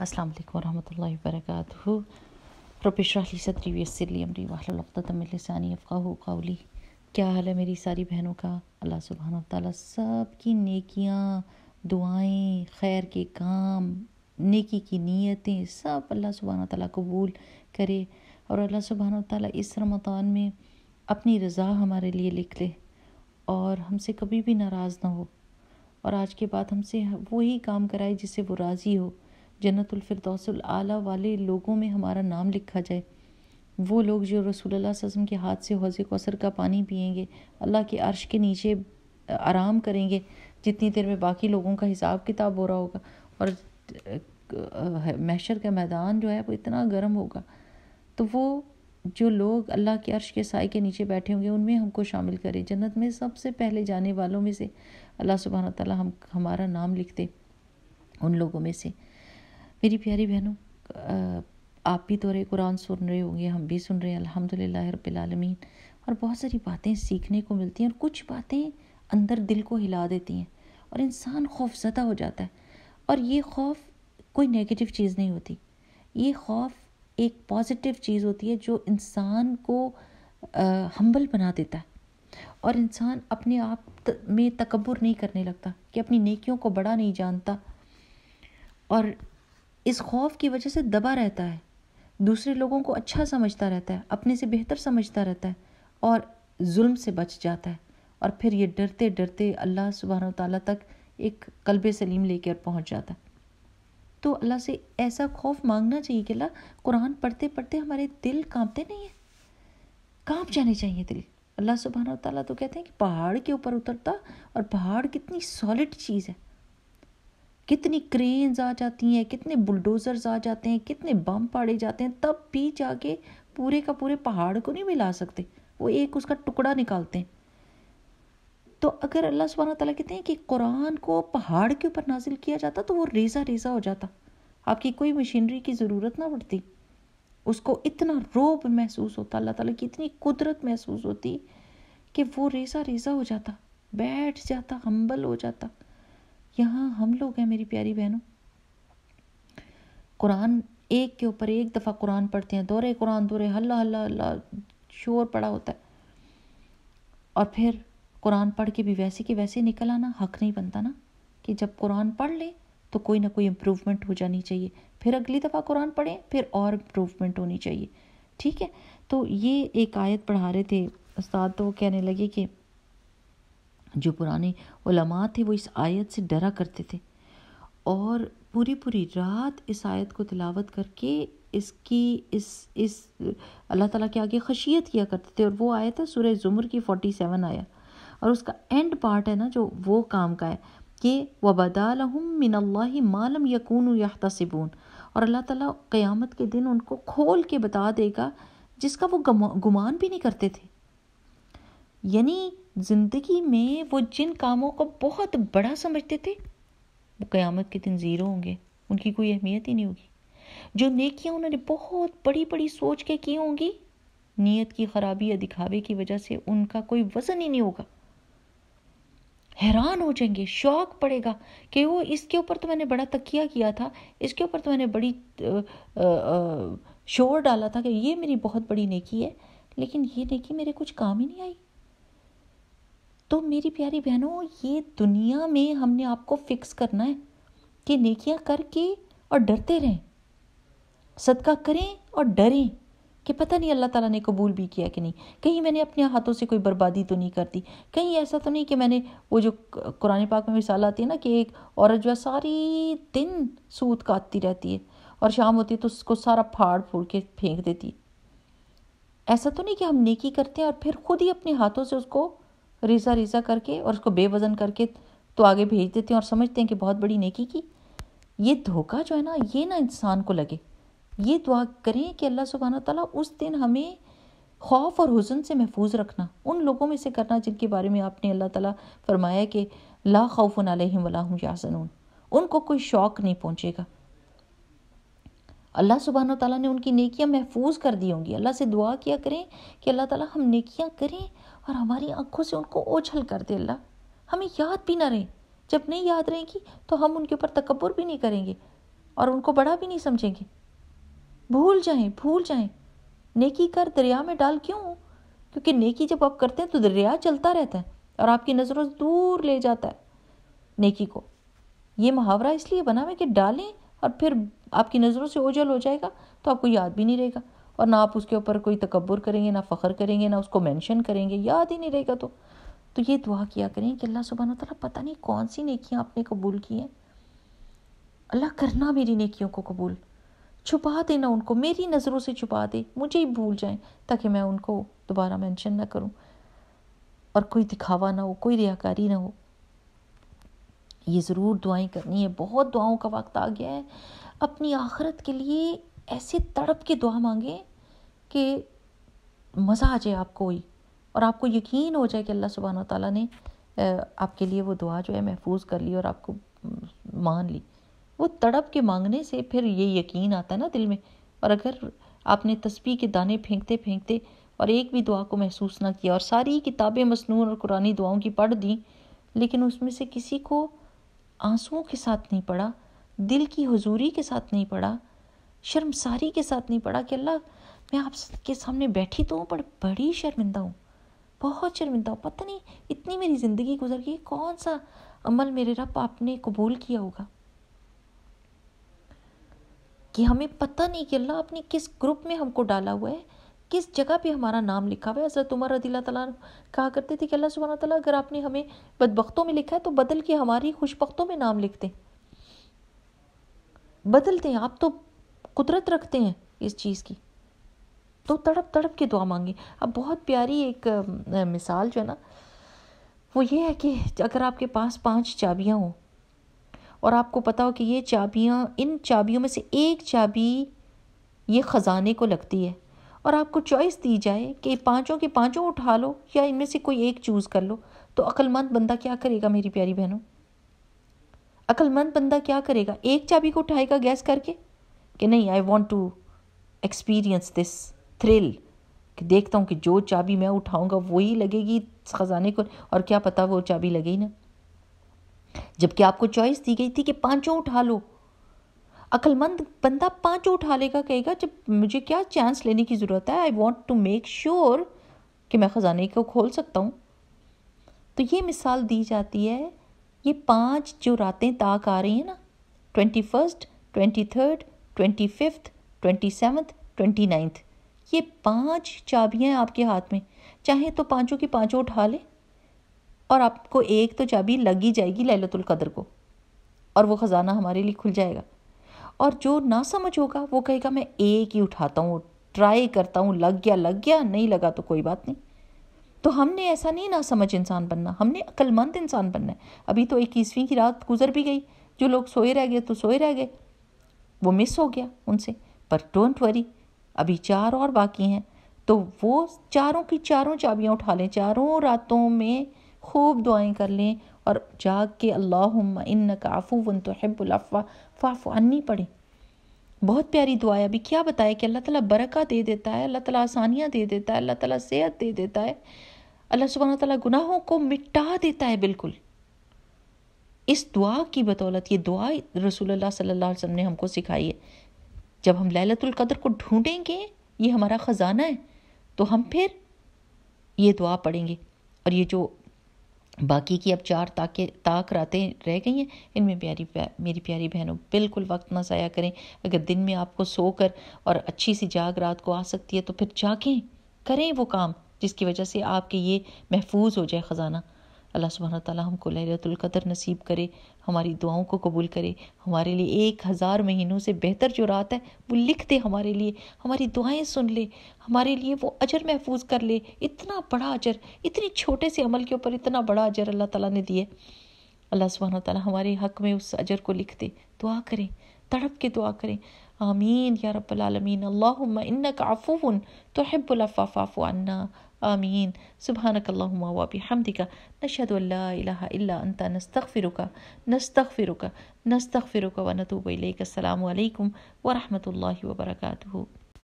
अस्सलाम वालेकुम वरहमतुल्लाहि वबरकातुहू रब शराह ली सदरी वयसर ली अमरी वहलुल्लता मिल लसानी अफ़क़ाहु कौली क्या हाल है मेरी सारी बहनों का अल्लाह सुबहान ताली सब की नेकियाँ दुआएं खैर के काम नेकी की नीयतें सब अल्लाह सुबहान ताली कबूल करे और अल्लाह सुबहान ताली इस रमदान में अपनी रज़ा हमारे लिए लिख ले और हमसे कभी भी नाराज़ ना हो और आज के बाद हमसे वही काम कराए जिससे वो राज़ी हो जन्नतफरदौसल आला वाले लोगों में हमारा नाम लिखा जाए वो लोग जो रसूल सजम के हाथ से हौज़ कौसर का पानी पियेंगे अल्लाह के अरश के नीचे आराम करेंगे जितनी देर में बाकी लोगों का हिसाब किताब हो रहा होगा और मैशर का मैदान जो है वो इतना गर्म होगा तो वो जो लोग अल्लाह के अर्श के साय के नीचे बैठे होंगे उनमें हमको शामिल करें जन्नत में सबसे पहले जाने वालों में से अल्लाह सुबहाना तला हम हमारा नाम लिख दे उन लोगों में से मेरी प्यारी बहनों आप भी दौरे तो कुरान सुन रहे होंगे हम भी सुन रहे हैं अल्हम्दुलिल्लाह रबालमीन और बहुत सारी बातें सीखने को मिलती हैं और कुछ बातें अंदर दिल को हिला देती हैं और इंसान खौफजदा हो जाता है और ये खौफ कोई नेगेटिव चीज़ नहीं होती ये खौफ एक पॉजिटिव चीज़ होती है जो इंसान को हम्बल बना देता है और इंसान अपने आप त, में तकबर नहीं करने लगता कि अपनी नेकियों को बड़ा नहीं जानता और इस खौफ की वजह से दबा रहता है दूसरे लोगों को अच्छा समझता रहता है अपने से बेहतर समझता रहता है और जुल्म से बच जाता है और फिर ये डरते डरते अल्लाह सुबहान तला तक एक कल्ब सलीम लेकर पहुंच जाता है तो अल्लाह से ऐसा खौफ मांगना चाहिए कि अल्लाह कुरान पढ़ते पढ़ते हमारे दिल कांपते नहीं हैं कांप जाने चाहिए दिल अल्लाह सुबहान तला तो कहते हैं कि पहाड़ के ऊपर उतरता और पहाड़ कितनी सॉलिड चीज़ है कितनी क्रेन्स आ जाती हैं कितने बुलडोज़र्स आ जाते हैं कितने बम पाड़े जाते हैं तब भी जाके पूरे का पूरे पहाड़ को नहीं मिला सकते वो एक उसका टुकड़ा निकालते हैं तो अगर अल्लाह सुबहाना तला कहते हैं कि कुरान को पहाड़ के ऊपर नाजिल किया जाता तो वो रेजा रेजा हो जाता आपकी कोई मशीनरी की ज़रूरत ना पड़ती उसको इतना रोब महसूस होता अल्लाह ताला की इतनी कुदरत महसूस होती कि वो रेजा रेजा हो जाता बैठ जाता हम्बल हो जाता यहाँ हम लोग हैं मेरी प्यारी बहनों कुरान एक के ऊपर एक दफ़ा कुरान पढ़ते हैं दोरे कुरान दौरे हल्ला हल्ला हल्ला शोर पड़ा होता है और फिर कुरान पढ़ के भी वैसे कि वैसे निकल आना हक नहीं बनता ना कि जब कुरान पढ़ ले तो कोई ना कोई इम्प्रूवमेंट हो जानी चाहिए फिर अगली दफ़ा कुरान पढ़ें फिर और इम्प्रूवमेंट होनी चाहिए ठीक है तो ये एक आयत पढ़ा रहे थे उस्ताद तो कहने लगे कि जो पुराने उलमा थे वो इस आयत से डरा करते थे और पूरी पूरी रात इस आयत को तिलावत करके इसकी इस इस अल्लाह ताला के आगे खशियत किया करते थे और वो आयत है सूर्य ज़ुमर की फोर्टी सेवन आया और उसका एंड पार्ट है ना जो वो काम का है कि वबदालहम मिनल्ला मालम यकून यहतसिबून और अल्लाह ताला क़यामत के दिन उनको खोल के बता देगा जिसका वो गुमान भी नहीं करते थे यानी ज़िंदगी में वो जिन कामों को बहुत बड़ा समझते थे वो क़यामत के दिन ज़ीरो होंगे उनकी कोई अहमियत ही नहीं होगी जो नेकियाँ उन्होंने बहुत बड़ी बड़ी सोच के की होंगी नीयत की ख़राबी या दिखावे की वजह से उनका कोई वज़न ही नहीं होगा हैरान हो जाएंगे शौक पड़ेगा कि वो इसके ऊपर तो मैंने बड़ा तकिया किया था इसके ऊपर तो मैंने बड़ी शोर डाला था कि ये मेरी बहुत बड़ी नेकी है लेकिन ये नेकी मेरे कुछ काम ही नहीं आई तो मेरी प्यारी बहनों ये दुनिया में हमने आपको फिक्स करना है कि नेकियां करके और डरते रहें सदका करें और डरें कि पता नहीं अल्लाह ताला ने कबूल भी किया कि नहीं कहीं मैंने अपने हाथों से कोई बर्बादी तो नहीं कर दी कहीं ऐसा तो नहीं कि मैंने वो जो कुरान पाक में मिसाल आती है ना कि एक औरत जो है सारी दिन सूत काटती रहती है और शाम होती है तो उसको सारा फाड़ फूड़ के फेंक देती है ऐसा तो नहीं कि हम नेकी करते हैं और फिर खुद ही अपने हाथों से उसको रीसा रीसा करके और उसको बेवजन करके तो आगे भेज देते हैं और समझते हैं कि बहुत बड़ी नेकी की ये धोखा जो है ना ये ना इंसान को लगे ये दुआ करें कि अल्लाह सुबहाना तला उस दिन हमें खौफ और हुसन से महफूज रखना उन लोगों में से करना जिनके बारे में आपने अल्लाह ताला फरमाया कि ला खौफ अलहम वलाहम यासनून उनको कोई शौक नहीं पहुँचेगा अल्लाह सुबहान ताला ने उनकी नेकियाँ महफूज कर दी होंगी अल्लाह से दुआ किया करें कि अल्लाह ताला हम नेकियां करें और हमारी आंखों से उनको ओझल कर दे अल्लाह हमें याद भी ना रहे जब नहीं याद रहेगी तो हम उनके ऊपर तकबर भी नहीं करेंगे और उनको बड़ा भी नहीं समझेंगे भूल जाएं भूल जाएं नेकी कर दरिया में डाल क्यों क्योंकि नेकी जब आप करते हैं तो दरिया चलता रहता है और आपकी नज़रों से दूर ले जाता है नेकी को ये मुहावरा इसलिए बना हुआ कि डालें और फिर आपकी नज़रों से ओझल हो जाएगा तो आपको याद भी नहीं रहेगा और ना आप उसके ऊपर कोई तकबर करेंगे ना फ़ख्र करेंगे ना उसको मेंशन करेंगे याद ही नहीं रहेगा तो तो ये दुआ किया करें कि अल्लाह सुबहाना तला पता नहीं कौन सी नेकियाँ आपने कबूल की हैं अल्लाह करना मेरी नेकियों को कबूल छुपा देना उनको मेरी नज़रों से छुपा दे मुझे ही भूल जाए ताकि मैं उनको दोबारा मेंशन ना करूं और कोई दिखावा ना हो कोई रियाकारी ना हो ये ज़रूर दुआएं करनी है बहुत दुआओं का वक्त आ गया है अपनी आखरत के लिए ऐसे तड़प के दुआ मांगे कि मज़ा आ जाए आपको ही और आपको यकीन हो जाए कि अल्लाह सुबहान तला ने आपके लिए वो दुआ जो है महफूज कर ली और आपको मान ली वो तड़प के मांगने से फिर ये यकीन आता है ना दिल में और अगर आपने तस्बी के दाने फेंकते फेंकते और एक भी दुआ को महसूस ना किया और सारी किताबें मसनून और कुरानी दुआओं की पढ़ दी लेकिन उसमें से किसी को आंसुओं के साथ नहीं पढ़ा दिल की हजूरी के साथ नहीं पढ़ा शर्मसारी के साथ नहीं पढ़ा कि अल्लाह मैं आपके सामने बैठी तो हूँ पर बड़ी शर्मिंदा हूँ बहुत शर्मिंदा हूँ पता नहीं इतनी मेरी ज़िंदगी गुजर गई कौन सा अमल मेरे रब आपने कबूल किया होगा कि हमें पता नहीं कि अल्लाह आपने किस ग्रुप में हमको डाला हुआ है किस जगह पे हमारा नाम लिखा हुआ है हज़रत उमर रदी तला कहा करते थे कि अल्लाह सुबह तला अगर आपने हमें बदबख्तों में लिखा है तो बदल के हमारी खुशबख्तों में नाम लिखते बदलते हैं आप तो कुदरत रखते हैं इस चीज़ की तो तड़प तड़प के दुआ मांगी अब बहुत प्यारी एक मिसाल जो है ना वो ये है कि अगर आपके पास पांच चाबियां हों और आपको पता हो कि ये चाबियां इन चाबियों में से एक चाबी ये ख़जाने को लगती है और आपको चॉइस दी जाए कि पांचों के पांचों उठा लो या इनमें से कोई एक चूज़ कर लो तो अक्लमंद बंदा क्या करेगा मेरी प्यारी बहनों अक्लमंद बंदा क्या करेगा एक चाबी को उठाएगा गैस करके कि नहीं I want to experience this thrill कि देखता हूँ कि जो चाबी मैं उठाऊँगा वही लगेगी ख़जाने को और क्या पता वो चाबी लगे ना जबकि आपको चॉइस दी गई थी कि पांचों उठा लो अकलमंद बंदा पांचों उठा लेगा कहेगा जब मुझे क्या चांस लेने की ज़रूरत है I want to make sure कि मैं ख़जाने को खोल सकता हूँ तो ये मिसाल दी जाती है ये पांच जो रातें ताक आ रही हैं ना twenty first twenty third twenty fifth twenty seventh twenty ninth ये पांच चाबियां आपके हाथ में चाहे तो पांचों की पांचों उठा लें और आपको एक तो चाबी लगी जाएगी लैलतुल कदर को और वो ख़ज़ाना हमारे लिए खुल जाएगा और जो ना समझ होगा वो कहेगा मैं एक ही उठाता हूँ ट्राई करता हूँ लग गया लग गया नहीं लगा तो कोई बात नहीं तो हमने ऐसा नहीं ना समझ इंसान बनना हमने अक्लमंद इंसान बनना है अभी तो इक्कीसवीं की रात गुजर भी गई जो लोग सोए रह गए तो सोए रह गए वो मिस हो गया उनसे पर डोंट वरी अभी चार और बाकी हैं तो वो चारों की चारों चाबियाँ उठा लें चारों रातों में खूब दुआएं कर लें और जाग के अल्लाह इन काफ़ू वन तो हब्बुलफ़ा फ़ाफ़ अन्नी पड़े बहुत प्यारी दुआ है अभी क्या बताए कि अल्लाह ताला बरक़ा दे देता है अल्लाह ताला आसानियाँ दे देता है अल्लाह ताला सेहत दे देता है अल्लाह सुबहाना ताला गुनाहों को मिटा देता है बिल्कुल इस दुआ की बदौलत ये दुआ रसूलुल्लाह सल्लल्लाहु अलैहि वसल्लम ने हमको सिखाई है जब हम लैलतुल कदर को ढूंढेंगे ये हमारा ख़जाना है तो हम फिर ये दुआ पढ़ेंगे और ये जो बाकी की अब चार ताके ताक रातें रह गई हैं इनमें प्यारी प्या, मेरी प्यारी बहनों बिल्कुल वक्त ना ज़ाया करें अगर दिन में आपको सोकर और अच्छी सी जाग रात को आ सकती है तो फिर जागें करें वो काम जिसकी वजह से आपके ये महफूज हो जाए ख़जाना अल्लाह सुबहाना ताली हमको लहरतुल्क़दर नसीब करे हमारी दुआओं को कबूल करे हमारे लिए एक हज़ार महीनों से बेहतर जो रात है वो लिख दे हमारे लिए हमारी दुआएं सुन ले हमारे लिए वो अजर महफूज कर ले इतना बड़ा अजर इतने छोटे से अमल के ऊपर इतना बड़ा अजर अल्लाह ताला ने दिया अल्लाह सुबहान ताली हमारे हक़ में उस अजर को लिख दे दुआ करें तड़प के दुआ करें आमीन या रबालमीन आलमीन अल्लाहुम्मा इन्नक अफ़ूवन तुहिब्बुल अन्ना आमीन सुबहानक वबिहमदिका नशद इला अंता नस्तफ़िरुका नस्तफ़िरुका नस्तफ़िरुका व नतूब अलैक अल्लाम वरहमल वर्का